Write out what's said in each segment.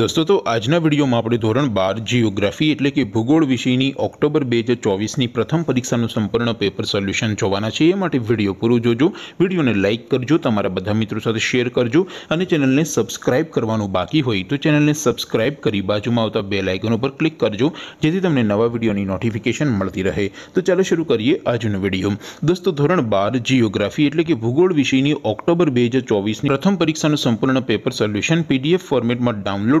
દોસ્તો તો આજના વિડીયોમાં આપણે ધોરણ બાર જીઓગ્રાફી એટલે કે ભૂગોળ વિષયની ઓક્ટોબર બે હજાર ચોવીસની પ્રથમ પરીક્ષાનું સંપૂર્ણ પેપર સોલ્યુશન જોવાના છે એ માટે વિડીયો પૂરું જોજો વિડીયોને લાઇક કરજો તમારા બધા મિત્રો સાથે શેર કરજો અને ચેનલને સબસ્ક્રાઇબ કરવાનું બાકી હોય તો ચેનલને સબસ્ક્રાઇબ કરી બાજુમાં આવતા બે લાઇકન ઉપર ક્લિક કરજો જેથી તમને નવા વિડીયોની નોટિફિકેશન મળતી રહે તો ચાલો શરૂ કરીએ આજનો વિડીયો દોસ્તો ધોરણ બાર જીઓગ્રાફી એટલે કે ભૂગોળ વિષયની ઓક્ટોબર બે હજાર ચોવીસની પ્રથમ પરીક્ષાનું સંપૂર્ણ પેપર સોલ્યુશન પીડીએફ ફોર્મેટમાં ડાઉનલોડ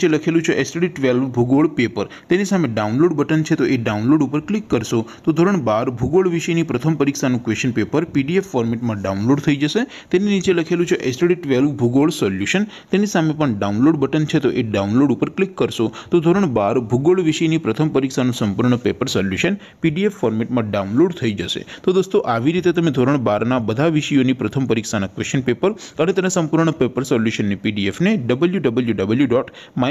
નીચે લખેલું છે એસટીડી ટ્વેલ્વ ભૂગોળ પેપર તેની સામે ડાઉનલોડ બટન છે તો એ ડાઉનલોડ ઉપર ક્લિક કરશો તો ધોરણ બાર ભૂગોળ વિષયની પ્રથમ પરીક્ષાનું ક્વેશ્ચન પેપર પીડીએફ ફોર્મેટમાં ડાઉનલોડ થઈ જશે તેની નીચે લખેલું છે એસટીડી ટ્વેલ્વ ભૂગોળ સોલ્યુશન તેની સામે પણ ડાઉનલોડ બટન છે તો એ ડાઉનલોડ ઉપર ક્લિક કરશો તો ધોરણ બાર ભૂગોળ વિષયની પ્રથમ પરીક્ષાનું સંપૂર્ણ પેપર સોલ્યુશન પીડીએફ ફોર્મેટમાં ડાઉનલોડ થઈ જશે તો દોસ્તો આવી રીતે તમે ધોરણ બારના બધા વિષયોની પ્રથમ પરીક્ષાના ક્વેશ્ચન પેપર અને તેના સંપૂર્ણ પેપર સોલ્યુશનની પીડીએફને W W W dot my